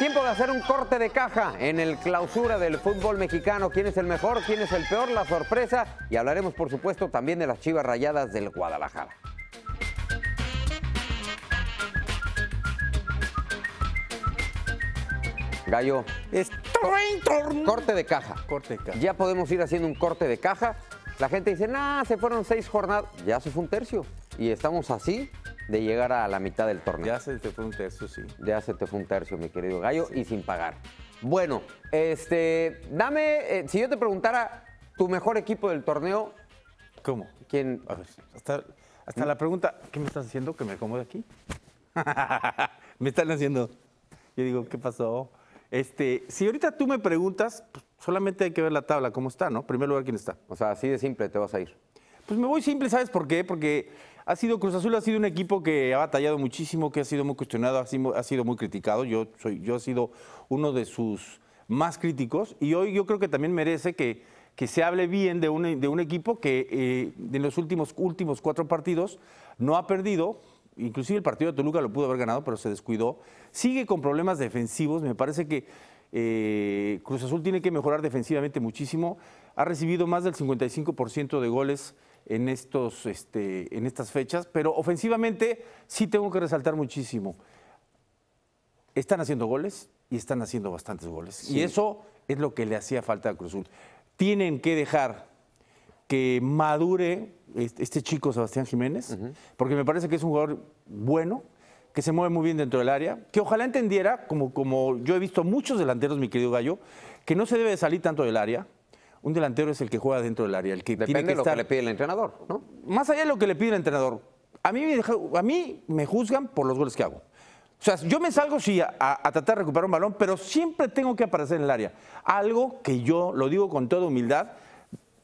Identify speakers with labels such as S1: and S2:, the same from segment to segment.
S1: Tiempo de hacer un corte de caja en el clausura del fútbol mexicano. ¿Quién es el mejor? ¿Quién es el peor? La sorpresa. Y hablaremos, por supuesto, también de las chivas rayadas del Guadalajara. Gallo. corte de caja. Corte de caja. Ya podemos ir haciendo un corte de caja. La gente dice, nah, se fueron seis jornadas. Ya se fue un tercio. Y estamos así de llegar a la mitad del torneo. Ya
S2: se te fue un tercio, sí.
S1: Ya se te fue un tercio, mi querido Gallo, y sin pagar. Bueno, este, dame, eh, si yo te preguntara tu mejor equipo del torneo. ¿Cómo? ¿Quién? hasta,
S2: la ¿Mm? pregunta, ¿qué me estás haciendo que me acomode aquí? me están haciendo. Yo digo, ¿qué pasó? Este, si ahorita tú me preguntas, pues, solamente hay que ver la tabla, cómo está, ¿no? En primer lugar, ¿quién está? O sea, así de simple te vas a ir. Pues me voy simple, ¿sabes por qué? Porque ha sido, Cruz Azul ha sido un equipo que ha batallado muchísimo, que ha sido muy cuestionado, ha sido, muy criticado. Yo, soy, yo he sido uno de sus más críticos y hoy yo creo que también merece que, se hable bien de un, equipo que eh, en los últimos, últimos cuatro partidos no ha perdido. Inclusive el partido de Toluca lo pudo haber ganado, pero se descuidó. Sigue con problemas defensivos. Me parece que eh, Cruz Azul tiene que mejorar defensivamente muchísimo. Ha recibido más del 55% de goles en, estos, este, en estas fechas, pero ofensivamente sí tengo que resaltar muchísimo. Están haciendo goles y están haciendo bastantes goles. Y eso es lo que le hacía falta a Cruzul. Tienen que dejar que madure este chico Sebastián Jiménez, porque me parece que es un jugador bueno, que se mueve muy bien dentro del área, que ojalá entendiera, como, como yo he visto muchos delanteros, mi querido Gallo, que no se debe salir tanto del área, un delantero es el que juega dentro del área, el que Depende de lo que le pide el entrenador, ¿no? Más allá de lo que le pide el entrenador. A mí, me juzgan por los goles que hago. O sea, yo me salgo sí a, tratar de recuperar un balón, pero siempre tengo que aparecer en el área. Algo que yo lo digo con toda humildad,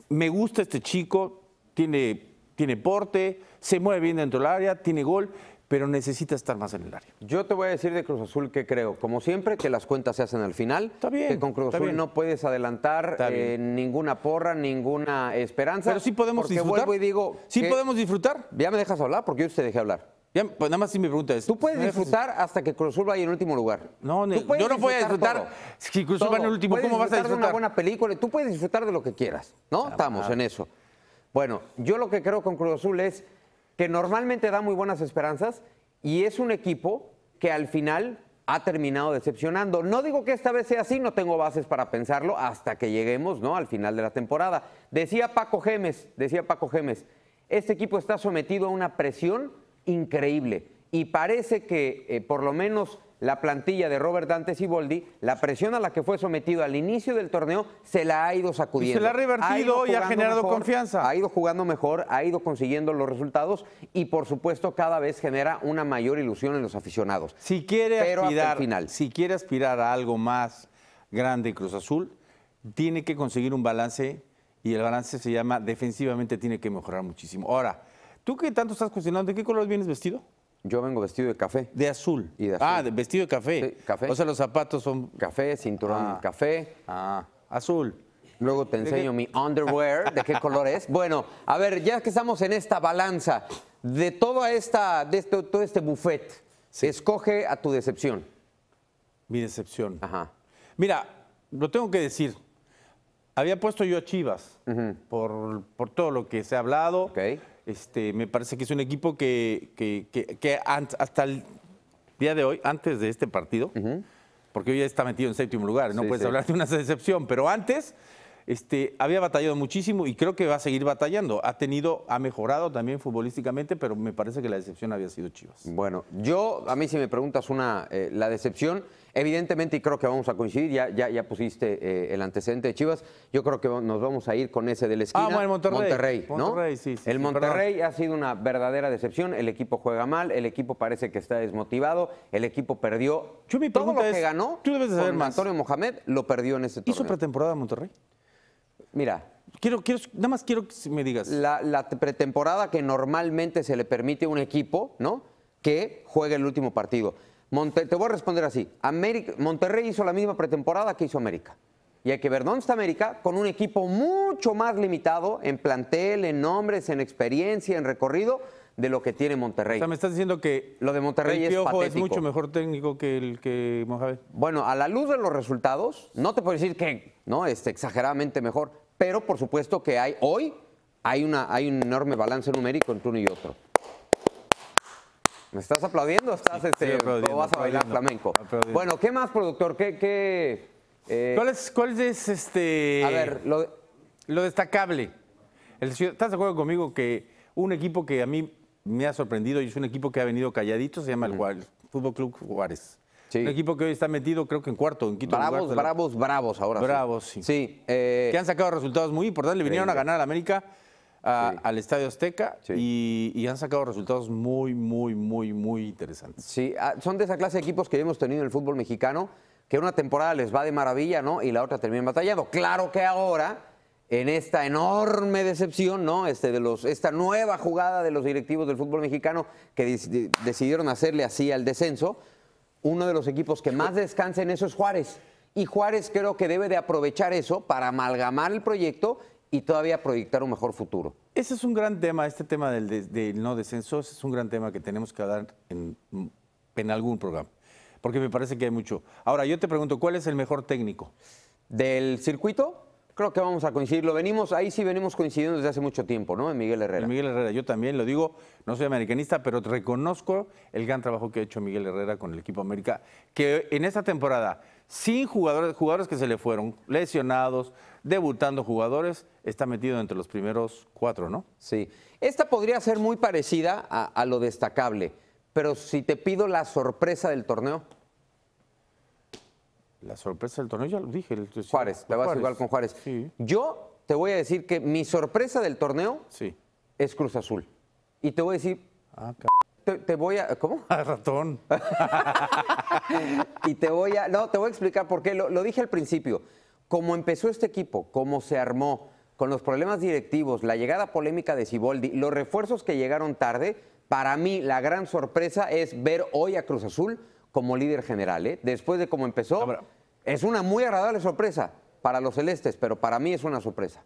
S2: me gusta este chico, tiene, tiene porte, se mueve bien dentro del área, tiene gol pero necesita estar más en el área.
S1: Yo te voy a decir de Cruz Azul que creo, como siempre, que las cuentas se hacen al final. Está Que con Cruz Azul no puedes adelantar eh, ninguna porra, ninguna esperanza. Pero sí podemos disfrutar. y digo. Sí podemos disfrutar. Ya me dejas hablar porque yo te dejé hablar. pues nada más si me preguntas. Tú puedes disfrutar hasta que Cruz Azul vaya en último lugar. No, no yo no voy a disfrutar. Si Cruz Azul va en último, ¿cómo vas a disfrutar? una buena película. Tú puedes disfrutar de lo que quieras, ¿no? Estamos en eso. Bueno, yo lo que creo con Cruz Azul es que normalmente da muy buenas esperanzas y es un equipo que al final ha terminado decepcionando. No digo que esta vez sea así, no tengo bases para pensarlo hasta que lleguemos ¿no? al final de la temporada. Decía Paco Gemes, decía Paco Gemes, este equipo está sometido a una presión increíble y parece que eh, por lo menos la plantilla de Robert Dante Siboldi, la presión a la que fue sometido al inicio del torneo se la ha ido sacudiendo. se la ha revertido y ha generado confianza. Ha ido jugando mejor, ha ido consiguiendo los resultados y por supuesto cada vez genera una mayor ilusión en los aficionados. Si quiere aspirar,
S2: si quiere aspirar a algo más grande Cruz Azul, tiene que conseguir un balance y el balance se llama defensivamente tiene que mejorar muchísimo. Ahora, tú que tanto estás cuestionando, ¿de qué color vienes vestido? Yo vengo vestido de café. De azul. Y Ah, de vestido de café.
S1: café. O sea, los zapatos son. Café, cinturón ah. café. Ah. Azul. Luego te enseño mi underwear, de qué color es. Bueno, a ver, ya que estamos en esta balanza, de toda esta, de todo este buffet, se escoge a tu decepción. Mi decepción. Ajá.
S2: Mira, lo tengo que decir. Había puesto yo a Chivas por, todo lo que se ha hablado. Okay. Este, me parece que es un equipo que, hasta el día de hoy, antes de este partido, porque hoy ya está metido en séptimo lugar, no puedes hablar de una decepción, pero antes este, había batallado muchísimo y creo que va a seguir batallando. Ha tenido, ha mejorado también futbolísticamente,
S1: pero me parece que la decepción había sido Chivas. Bueno, yo, a mí si me preguntas una, eh, la decepción Evidentemente, y creo que vamos a coincidir, ya, ya, ya pusiste eh, el antecedente de Chivas, yo creo que nos vamos a ir con ese del ah, esquina. Ah, el Monterrey. Monterrey, ¿no? Monterrey sí, el Monterrey ha sido una verdadera decepción, el equipo juega mal, el equipo parece que está desmotivado, el equipo perdió yo, todo lo que ganó. Tú Antonio Mohamed lo perdió en este torneo. ¿Hizo
S2: pretemporada Monterrey?
S1: Mira, Quiero, quiero, nada más quiero que me digas. La, la, pretemporada que normalmente se le permite a un equipo, ¿no? Que juegue el último partido te voy a responder así. América, Monterrey hizo la misma pretemporada que hizo América. Y hay que ver dónde está América con un equipo mucho más limitado en plantel, en nombres, en experiencia, en recorrido de lo que tiene Monterrey. O sea, me
S2: estás diciendo que lo de Monterrey es, mucho
S1: mejor técnico que el que Mojave. Bueno, a la luz de los resultados, no te puedo decir que no es exageradamente mejor, pero por supuesto que hay hoy hay una hay un enorme balance numérico entre uno y otro. ¿Me estás aplaudiendo o estás, este, vas a bailar flamenco? Bueno, ¿qué más, productor? ¿Qué, qué, eh? ¿Cuál, es, este...? A ver,
S2: lo, destacable. ¿Estás de acuerdo conmigo que un equipo que a mí me ha sorprendido y es un equipo que ha venido calladito, se llama el mm. Juárez, Fútbol Club Juárez. Sí. Un equipo que hoy está metido, creo que en cuarto, en quinto Bravos, bravos, bravos ahora. Bravos, sí. sí eh, Que han sacado resultados muy importantes, le vinieron a ganar a América al Estadio Azteca y, han
S1: sacado resultados muy, muy, muy, muy interesantes. Sí, ah, son de esa clase de equipos que hemos tenido en el fútbol mexicano, que una temporada les va de maravilla, ¿no? Y la otra termina batallado. Claro que ahora, en esta enorme decepción, ¿no? Este, de los, esta nueva jugada de los directivos del fútbol mexicano que decidieron hacerle así al descenso, uno de los equipos que más descansa en eso es Juárez. Y Juárez creo que debe de aprovechar eso para amalgamar el proyecto y todavía proyectar un mejor futuro.
S2: Ese es un gran tema, este tema del, no descenso, ese es un gran tema que tenemos que hablar en, algún programa, porque me parece que hay mucho. Ahora, yo te pregunto, ¿cuál es el mejor técnico? ¿Del circuito? Creo que vamos a coincidir. Lo venimos, ahí sí venimos coincidiendo desde hace mucho tiempo, ¿no? En Miguel Herrera. En Miguel Herrera, yo también lo digo, no soy americanista, pero reconozco el gran trabajo que ha hecho Miguel Herrera con el equipo América, que en esta temporada, sin jugadores, jugadores que se le fueron, lesionados, debutando
S1: jugadores, está metido entre los primeros cuatro, ¿no? Sí. Esta podría ser muy parecida a, a lo destacable, pero si te pido la sorpresa del torneo. La sorpresa del torneo, ya lo dije. Juárez, te vas a igual con Juárez. Yo te voy a decir que mi sorpresa del torneo sí. es Cruz Azul. Y te voy a decir. Ah, te, voy a. ¿Cómo? A ratón. y te voy a. No, te voy a explicar por qué. Lo, dije al principio. Como empezó este equipo, cómo se armó, con los problemas directivos, la llegada polémica de Ciboldi, los refuerzos que llegaron tarde, para mí la gran sorpresa es ver hoy a Cruz Azul como líder general. ¿eh? Después de cómo empezó, es una muy agradable sorpresa para los celestes, pero para mí es una sorpresa.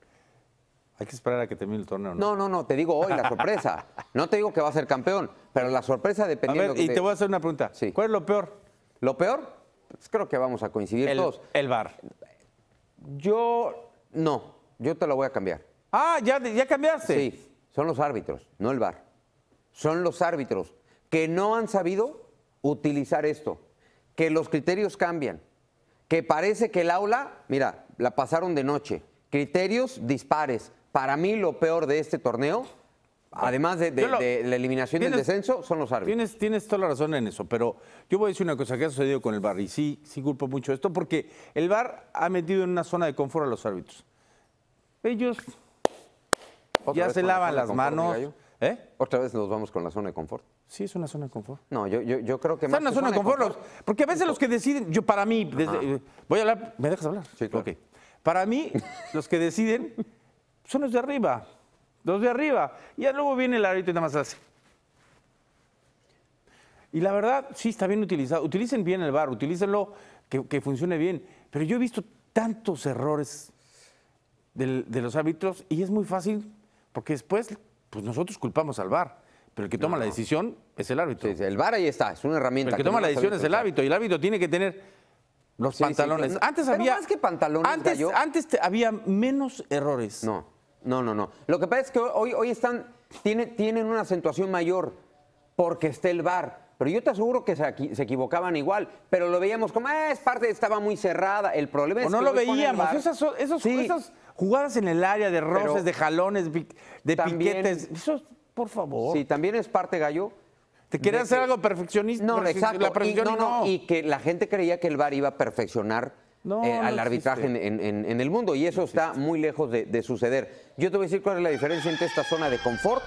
S1: Hay que esperar a que termine el torneo, ¿no? No, no, no, te digo hoy la sorpresa. No te digo que va a ser campeón, pero la sorpresa dependiendo... A y te... voy a hacer una pregunta. Sí. ¿Cuál es lo peor? ¿Lo peor? Pues creo que vamos a coincidir el, todos. El VAR. Yo no, yo te lo voy a cambiar. Ah, ¿ya, ya cambiaste. Sí, son los árbitros, no el VAR. Son los árbitros que no han sabido utilizar esto, que los criterios cambian, que parece que el aula, mira, la pasaron de noche, criterios dispares. Para mí lo peor de este torneo, además de, la eliminación y el descenso, son los árbitros. Tienes, tienes toda la razón en eso, pero yo voy a decir una cosa que ha sucedido con el bar,
S2: y sí, sí culpo mucho esto, porque el bar ha metido en una zona de confort a los árbitros. Ellos ya se lavan las manos.
S1: ¿Eh? Otra vez nos vamos con la zona de confort.
S2: Sí, es una zona de confort.
S1: No, yo, yo, creo que más. Es una zona de confort, porque
S2: a veces los que deciden, yo para mí, eh, voy a hablar, ¿me dejas hablar? Sí, Para mí, los que deciden son los de arriba. Los de arriba. Y luego viene el árbitro y nada más hace. Y la verdad, sí está bien utilizado. Utilicen bien el bar, utilícenlo que, que funcione bien. Pero yo he visto tantos errores de los árbitros y es muy fácil porque después pues nosotros culpamos al bar. Pero el que toma la decisión es el árbitro. el bar ahí está, es una herramienta. el que, toma la decisión es el árbitro y el árbitro tiene que tener los pantalones. antes había
S1: que pantalones. Antes, había menos errores. No, no, no, no. Lo que pasa es que hoy, hoy están tienen una acentuación mayor porque está el VAR. Pero yo te aseguro que se, equivocaban igual. Pero lo veíamos como, ah, es parte, estaba muy cerrada. El problema es o no lo veíamos. Esas, esos, jugadas
S2: en el área de roces, de jalones, de también, piquetes.
S1: Eso por favor. Sí, también es parte, Gallo. ¿Te querían hacer algo perfeccionista? No, exacto. y, no, no, y que la gente creía que el VAR iba a perfeccionar eh, al arbitraje en, el mundo y eso está muy lejos de, de suceder. Yo te voy a decir cuál es la diferencia entre esta zona de confort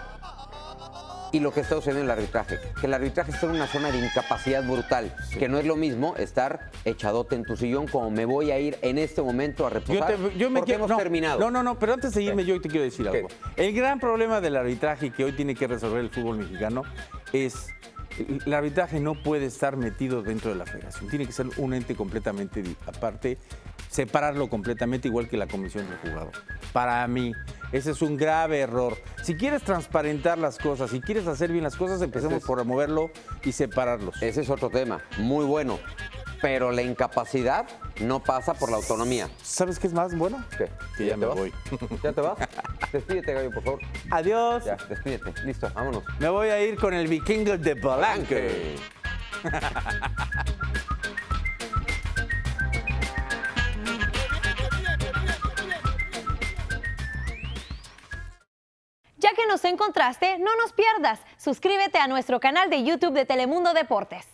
S1: y lo que está sucediendo en el arbitraje. Que el arbitraje está en una zona de incapacidad brutal, que no es lo mismo estar echadote en tu sillón como me voy a ir en este momento a reposar. Yo, me quiero, hemos terminado. No,
S2: no, no, pero antes de irme, yo te quiero decir algo. El gran problema del arbitraje que hoy tiene que resolver el fútbol mexicano es el arbitraje no puede estar metido dentro de la federación, tiene que ser un ente completamente aparte, separarlo completamente igual que la comisión de jugador. Para mí, ese es un grave error. Si quieres transparentar las cosas, si quieres hacer
S1: bien las cosas, empecemos por removerlo y separarlos. Ese es otro tema, muy bueno. Pero la incapacidad no pasa por la autonomía. ¿Sabes qué es más bueno? ¿Qué? Que ya, me voy. ¿Ya te vas? despídete, Gallo, por favor. Adiós. Ya, despídete. Listo, vámonos. Me voy
S2: a ir con el vikingo de Blanco.
S1: encontraste, no nos pierdas. Suscríbete a nuestro canal de YouTube de Telemundo Deportes.